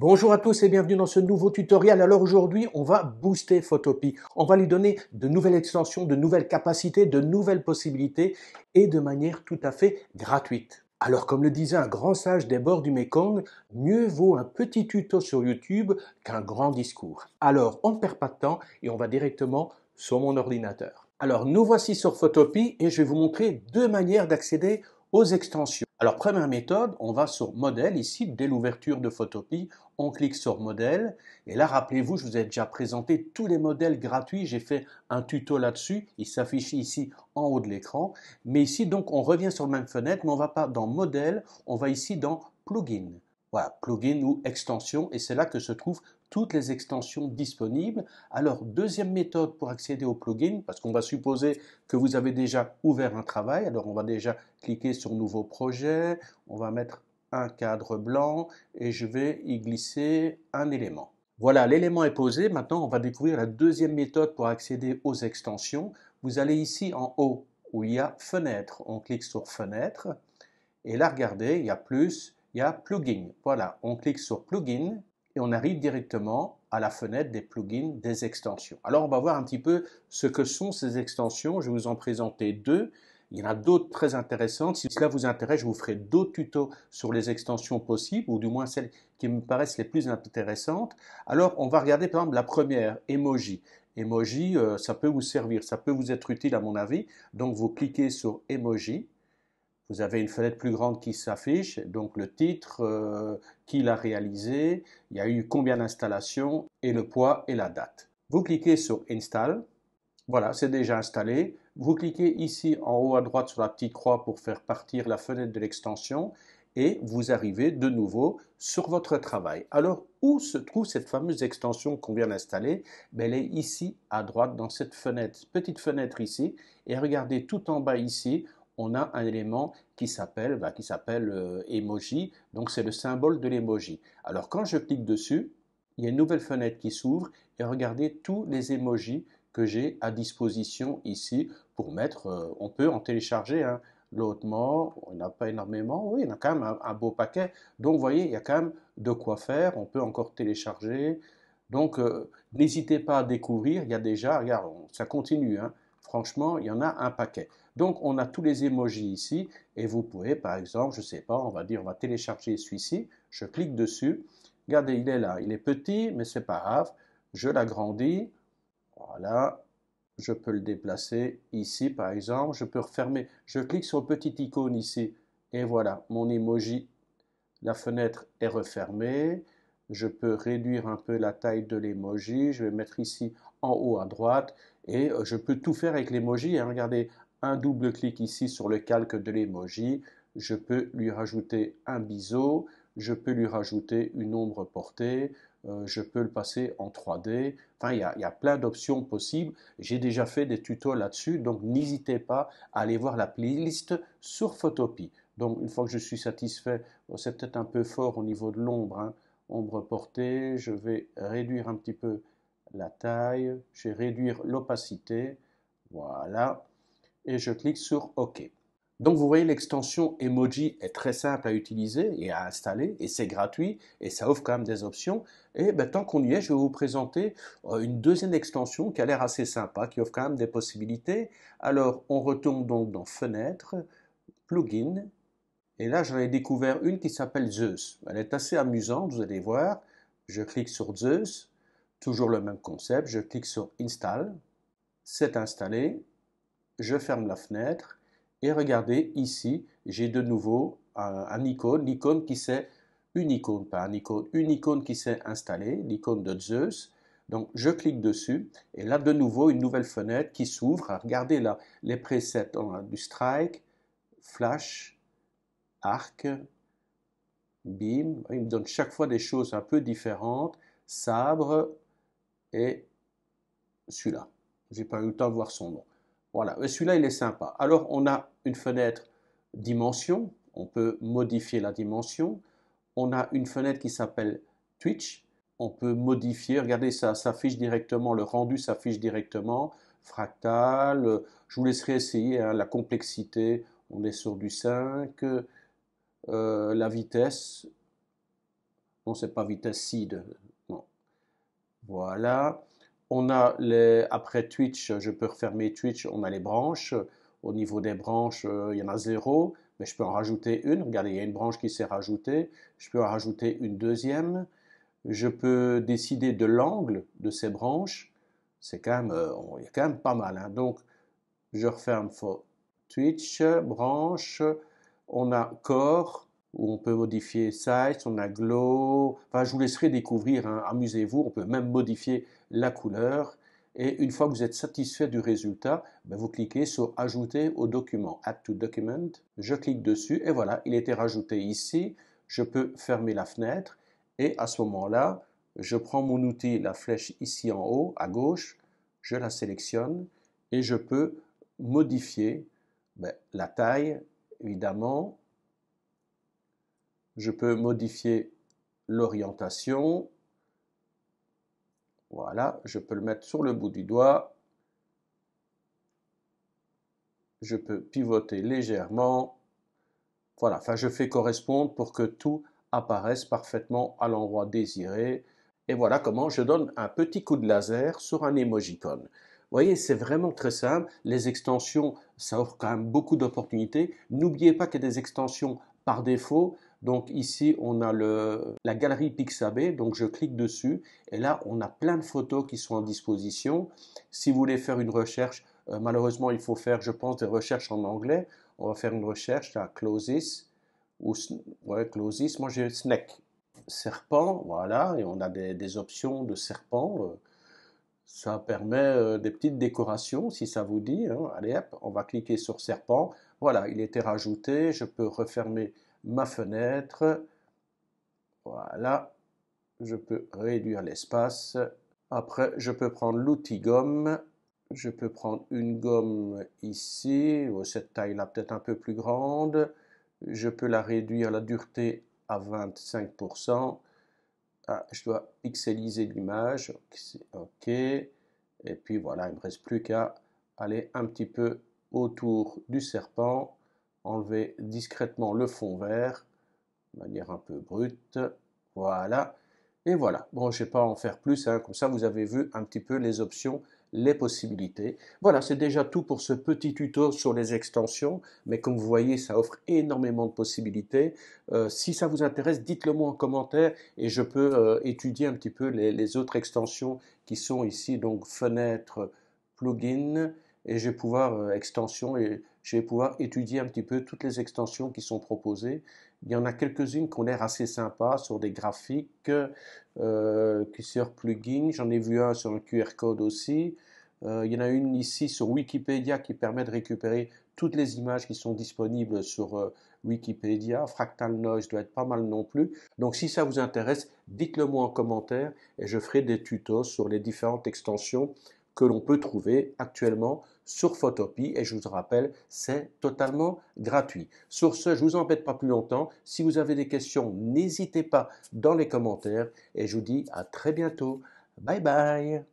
Bonjour à tous et bienvenue dans ce nouveau tutoriel. Alors aujourd'hui, on va booster Photopie. On va lui donner de nouvelles extensions, de nouvelles capacités, de nouvelles possibilités et de manière tout à fait gratuite. Alors comme le disait un grand sage des bords du Mekong, mieux vaut un petit tuto sur YouTube qu'un grand discours. Alors on ne perd pas de temps et on va directement sur mon ordinateur. Alors nous voici sur Photopie et je vais vous montrer deux manières d'accéder aux extensions. Alors première méthode, on va sur modèle ici, dès l'ouverture de Photopie, on clique sur modèle et là rappelez-vous, je vous ai déjà présenté tous les modèles gratuits, j'ai fait un tuto là-dessus, il s'affiche ici en haut de l'écran, mais ici donc on revient sur la même fenêtre, mais on va pas dans modèle, on va ici dans plugin. Voilà, plugin ou extension et c'est là que se trouve toutes les extensions disponibles. Alors, deuxième méthode pour accéder au plugin, parce qu'on va supposer que vous avez déjà ouvert un travail, alors on va déjà cliquer sur Nouveau projet, on va mettre un cadre blanc et je vais y glisser un élément. Voilà, l'élément est posé. Maintenant, on va découvrir la deuxième méthode pour accéder aux extensions. Vous allez ici en haut où il y a fenêtre. On clique sur fenêtre et là, regardez, il y a plus, il y a plugin. Voilà, on clique sur plugin on arrive directement à la fenêtre des plugins des extensions. Alors on va voir un petit peu ce que sont ces extensions. Je vais vous en présenter deux. Il y en a d'autres très intéressantes. Si cela vous intéresse, je vous ferai d'autres tutos sur les extensions possibles, ou du moins celles qui me paraissent les plus intéressantes. Alors, on va regarder par exemple la première, Emoji. Emoji, euh, ça peut vous servir, ça peut vous être utile à mon avis. Donc, vous cliquez sur Emoji. Vous avez une fenêtre plus grande qui s'affiche, donc le titre, euh, qui l'a réalisé, il y a eu combien d'installations et le poids et la date. Vous cliquez sur Install. Voilà, c'est déjà installé. Vous cliquez ici en haut à droite sur la petite croix pour faire partir la fenêtre de l'extension et vous arrivez de nouveau sur votre travail. Alors, où se trouve cette fameuse extension qu'on vient d'installer ben, Elle est ici à droite dans cette fenêtre, petite fenêtre ici. Et regardez tout en bas ici, on a un élément qui s'appelle bah, qui s'appelle emoji, euh, donc c'est le symbole de l'emoji. Alors quand je clique dessus, il y a une nouvelle fenêtre qui s'ouvre et regardez tous les emojis que j'ai à disposition ici pour mettre. Euh, on peut en télécharger hein, l'autre mort, on n'a pas énormément, oui, on a quand même un, beau paquet. Donc vous voyez, il y a quand même de quoi faire, on peut encore télécharger. Donc euh, n'hésitez pas à découvrir, il y a déjà, regarde, ça continue, hein. Franchement, il y en a un paquet. Donc, on a tous les emojis ici et vous pouvez, par exemple, je ne sais pas, on va dire, on va télécharger celui-ci. Je clique dessus. Regardez, il est là. Il est petit, mais c'est pas grave. Je l'agrandis. Voilà. Je peux le déplacer ici, par exemple. Je peux refermer. Je clique sur le petit icône ici. Et voilà, mon emoji. La fenêtre est refermée je peux réduire un peu la taille de l'emoji, je vais mettre ici en haut à droite, et euh, je peux tout faire avec l'emoji. Hein. Regardez, un double clic ici sur le calque de l'emoji, je peux lui rajouter un biseau, je peux lui rajouter une ombre portée, euh, je peux le passer en 3D. Enfin, il y, a, plein d'options possibles. J'ai déjà fait des tutos là-dessus, donc n'hésitez pas à aller voir la playlist sur Photopie. Donc, une fois que je suis satisfait, c'est peut-être un peu fort au niveau de l'ombre, hein ombre portée, je vais réduire un petit peu la taille, je vais réduire l'opacité, voilà, et je clique sur OK. Donc vous voyez, l'extension Emoji est très simple à utiliser et à installer, et c'est gratuit, et ça offre quand même des options. Et ben, tant qu'on y est, je vais vous présenter euh, une deuxième extension qui a l'air assez sympa, qui offre quand même des possibilités. Alors, on retourne donc dans Fenêtre, Plugin, et là, j'en ai découvert une qui s'appelle Zeus. Elle est assez amusante, vous allez voir. Je clique sur Zeus, toujours le même concept. Je clique sur Install. C'est installé. Je ferme la fenêtre. Et regardez, ici, j'ai de nouveau un, icône, l'icône qui s'est une icône, pas un icône, une icône qui s'est installée, l'icône de Zeus. Donc je clique dessus et là de nouveau une nouvelle fenêtre qui s'ouvre. Regardez là les presets, on hein, a du strike, flash, arc, bim, il me donne chaque fois des choses un peu différentes, sabre et celui-là. J'ai pas eu le temps de voir son nom. Voilà, celui-là il est sympa. Alors on a une fenêtre dimension, on peut modifier la dimension. On a une fenêtre qui s'appelle Twitch, on peut modifier, regardez ça s'affiche directement, le rendu s'affiche directement, fractal, je vous laisserai essayer hein, la complexité, on est sur du 5, euh, la vitesse. Non, c'est pas vitesse seed. Voilà. On a les, après Twitch, je peux refermer Twitch, on a les branches. Au niveau des branches, euh, il y en a zéro, mais je peux en rajouter une. Regardez, il y a une branche qui s'est rajoutée. Je peux en rajouter une deuxième. Je peux décider de l'angle de ces branches. C'est quand même, euh, a quand même pas mal. Hein. Donc, je referme Twitch, branche, on a Core, où on peut modifier Size, on a Glow. Enfin, je vous laisserai découvrir, hein. amusez-vous. On peut même modifier la couleur. Et une fois que vous êtes satisfait du résultat, ben, vous cliquez sur Ajouter au document, Add to Document. Je clique dessus et voilà, il était rajouté ici. Je peux fermer la fenêtre et à ce moment-là, je prends mon outil, la flèche ici en haut, à gauche, je la sélectionne et je peux modifier ben, la taille évidemment, je peux modifier l'orientation. Voilà, je peux le mettre sur le bout du doigt. Je peux pivoter légèrement. Voilà, enfin je fais correspondre pour que tout apparaisse parfaitement à l'endroit désiré. Et voilà comment je donne un petit coup de laser sur un emojicon. Vous voyez, c'est vraiment très simple. Les extensions ça offre quand même beaucoup d'opportunités. N'oubliez pas qu'il y a des extensions par défaut. Donc ici, on a le, la galerie Pixabay. Donc je clique dessus et là, on a plein de photos qui sont en disposition. Si vous voulez faire une recherche, euh, malheureusement, il faut faire, je pense, des recherches en anglais. On va faire une recherche, à Closis, ou moi j'ai Snack. Serpent, voilà, et on a des, options de serpent. Euh, ça permet euh, des petites décorations, si ça vous dit. Hein. Allez, hop, on va cliquer sur serpent. Voilà, il était rajouté. Je peux refermer ma fenêtre. Voilà, je peux réduire l'espace. Après, je peux prendre l'outil gomme. Je peux prendre une gomme ici, oh, cette taille-là peut-être un peu plus grande. Je peux la réduire, la dureté, à 25%. Ah, je dois pixeliser l'image. OK. Et puis voilà, il ne me reste plus qu'à aller un petit peu autour du serpent, enlever discrètement le fond vert, de manière un peu brute. Voilà. Et voilà. Bon, je ne vais pas en faire plus. Hein. Comme ça, vous avez vu un petit peu les options les possibilités. Voilà, c'est déjà tout pour ce petit tuto sur les extensions, mais comme vous voyez, ça offre énormément de possibilités. Euh, si ça vous intéresse, dites-le moi en commentaire et je peux euh, étudier un petit peu les, autres extensions qui sont ici, donc fenêtre, plugin, et je vais pouvoir euh, extension et je vais pouvoir étudier un petit peu toutes les extensions qui sont proposées. Il y en a quelques-unes qui ont l'air assez sympas sur des graphiques, euh, sur Plugin, J'en ai vu un sur un QR code aussi. Euh, il y en a une ici sur Wikipédia qui permet de récupérer toutes les images qui sont disponibles sur euh, Wikipédia. Fractal Noise doit être pas mal non plus. Donc si ça vous intéresse, dites-le moi en commentaire et je ferai des tutos sur les différentes extensions que l'on peut trouver actuellement sur Photopie et je vous rappelle, c'est totalement gratuit. Sur ce, je vous embête pas plus longtemps. Si vous avez des questions, n'hésitez pas dans les commentaires et je vous dis à très bientôt. Bye bye